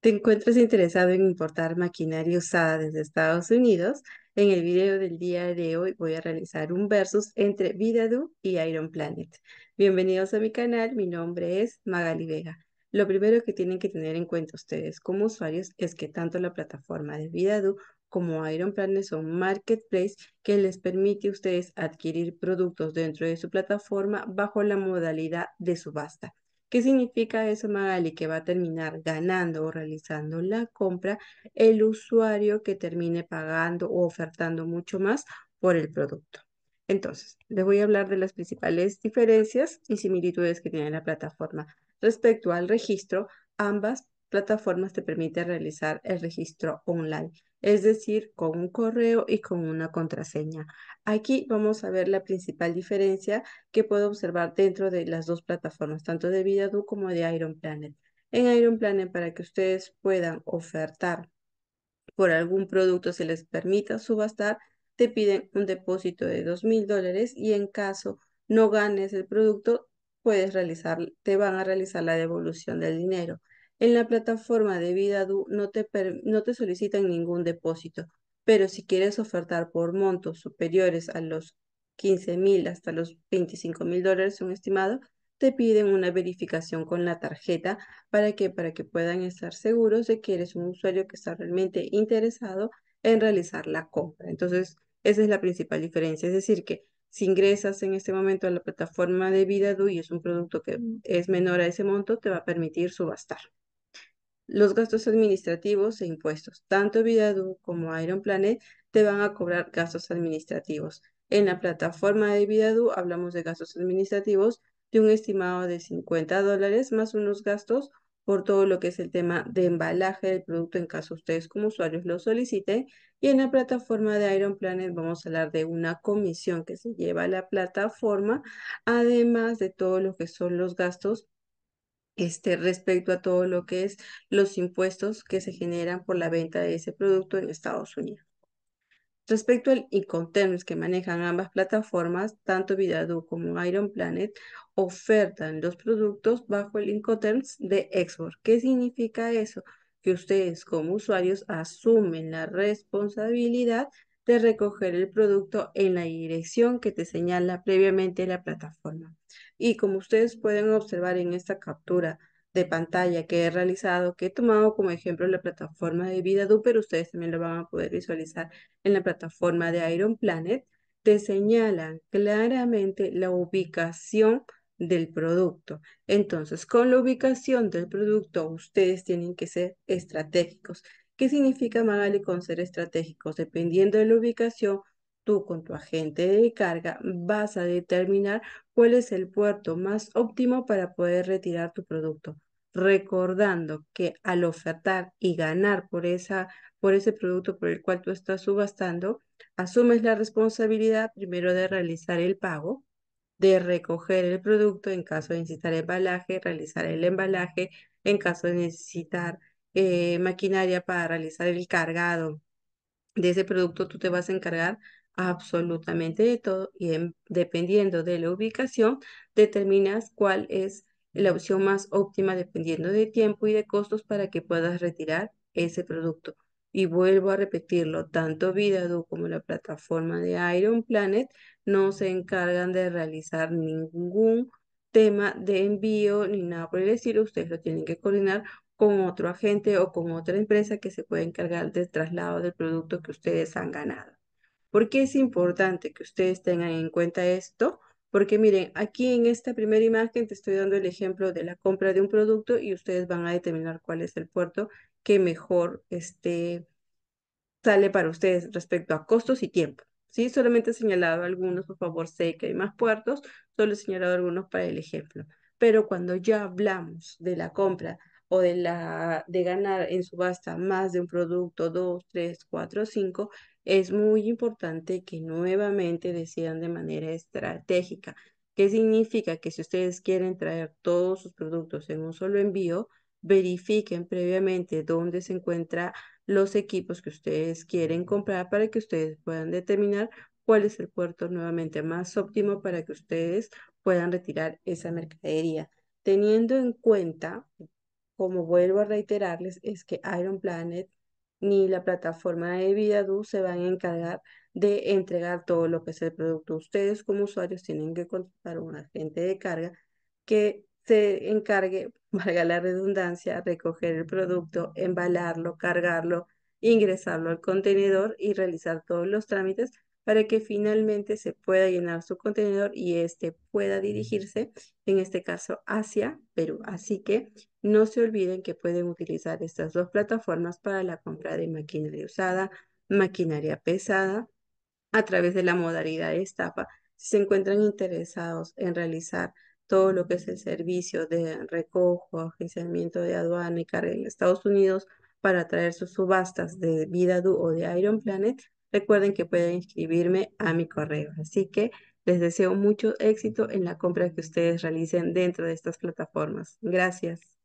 te encuentras interesado en importar maquinaria usada desde Estados Unidos, en el video del día de hoy voy a realizar un versus entre VidaDoo y Iron Planet. Bienvenidos a mi canal, mi nombre es Magali Vega. Lo primero que tienen que tener en cuenta ustedes como usuarios es que tanto la plataforma de VidaDoo como Iron Planet son marketplace que les permite a ustedes adquirir productos dentro de su plataforma bajo la modalidad de subasta. ¿Qué significa eso, Magali? Que va a terminar ganando o realizando la compra el usuario que termine pagando o ofertando mucho más por el producto. Entonces, les voy a hablar de las principales diferencias y similitudes que tiene la plataforma. Respecto al registro, ambas plataformas te permiten realizar el registro online es decir, con un correo y con una contraseña. Aquí vamos a ver la principal diferencia que puedo observar dentro de las dos plataformas, tanto de VidaDoo como de Iron Planet. En Iron Planet, para que ustedes puedan ofertar por algún producto, se les permita subastar, te piden un depósito de $2,000. mil dólares y en caso no ganes el producto, puedes realizar, te van a realizar la devolución del dinero. En la plataforma de VidaDo no te, solicitan ningún depósito, pero si quieres ofertar por montos superiores a los 15.000 mil hasta los 25 mil dólares, un estimado, te piden una verificación con la tarjeta para que, para que puedan estar seguros de que eres un usuario que está realmente interesado en realizar la compra. Entonces, esa es la principal diferencia. Es decir, que si ingresas en este momento a la plataforma de VidaDo y es un producto que mm. es menor a ese monto, te va a permitir subastar los gastos administrativos e impuestos. Tanto Vidadu como Iron Planet te van a cobrar gastos administrativos. En la plataforma de Vidadu hablamos de gastos administrativos de un estimado de 50 dólares más unos gastos por todo lo que es el tema de embalaje del producto en caso ustedes como usuarios lo soliciten. Y en la plataforma de Iron Planet vamos a hablar de una comisión que se lleva a la plataforma, además de todo lo que son los gastos este, respecto a todo lo que es los impuestos que se generan por la venta de ese producto en Estados Unidos. Respecto al Incoterms que manejan ambas plataformas, tanto Vidadu como Iron Planet ofertan los productos bajo el Incoterms de export. ¿Qué significa eso? Que ustedes como usuarios asumen la responsabilidad de recoger el producto en la dirección que te señala previamente la plataforma. Y como ustedes pueden observar en esta captura de pantalla que he realizado, que he tomado como ejemplo la plataforma de VidaDo, pero ustedes también lo van a poder visualizar en la plataforma de Iron Planet, te señalan claramente la ubicación del producto. Entonces, con la ubicación del producto, ustedes tienen que ser estratégicos ¿Qué significa Magali con ser estratégicos? Dependiendo de la ubicación, tú con tu agente de carga vas a determinar cuál es el puerto más óptimo para poder retirar tu producto. Recordando que al ofertar y ganar por, esa, por ese producto por el cual tú estás subastando, asumes la responsabilidad primero de realizar el pago, de recoger el producto en caso de necesitar embalaje, realizar el embalaje en caso de necesitar eh, maquinaria para realizar el cargado de ese producto, tú te vas a encargar absolutamente de todo y dependiendo de la ubicación, determinas cuál es la opción más óptima dependiendo de tiempo y de costos para que puedas retirar ese producto. Y vuelvo a repetirlo, tanto VidaDo como la plataforma de Iron Planet no se encargan de realizar ningún tema de envío ni nada por el estilo. Ustedes lo tienen que coordinar con otro agente o con otra empresa que se puede encargar del traslado del producto que ustedes han ganado. ¿Por qué es importante que ustedes tengan en cuenta esto? Porque miren, aquí en esta primera imagen te estoy dando el ejemplo de la compra de un producto y ustedes van a determinar cuál es el puerto que mejor este, sale para ustedes respecto a costos y tiempo. ¿sí? Solamente he señalado algunos, por favor, sé que hay más puertos, solo he señalado algunos para el ejemplo. Pero cuando ya hablamos de la compra o de, la, de ganar en subasta más de un producto, dos, tres, cuatro, cinco, es muy importante que nuevamente decidan de manera estratégica. ¿Qué significa? Que si ustedes quieren traer todos sus productos en un solo envío, verifiquen previamente dónde se encuentran los equipos que ustedes quieren comprar para que ustedes puedan determinar cuál es el puerto nuevamente más óptimo para que ustedes puedan retirar esa mercadería. Teniendo en cuenta como vuelvo a reiterarles, es que Iron Planet ni la plataforma de VidaDoo se van a encargar de entregar todo lo que es el producto. Ustedes como usuarios tienen que contratar un agente de carga que se encargue, valga la redundancia, recoger el producto, embalarlo, cargarlo, ingresarlo al contenedor y realizar todos los trámites para que finalmente se pueda llenar su contenedor y este pueda dirigirse, en este caso, hacia Perú. Así que no se olviden que pueden utilizar estas dos plataformas para la compra de maquinaria usada, maquinaria pesada, a través de la modalidad de estafa. Si se encuentran interesados en realizar todo lo que es el servicio de recojo, agenciamiento de aduana y carga en Estados Unidos para traer sus subastas de VidaDoo o de Iron Planet, Recuerden que pueden inscribirme a mi correo. Así que les deseo mucho éxito en la compra que ustedes realicen dentro de estas plataformas. Gracias.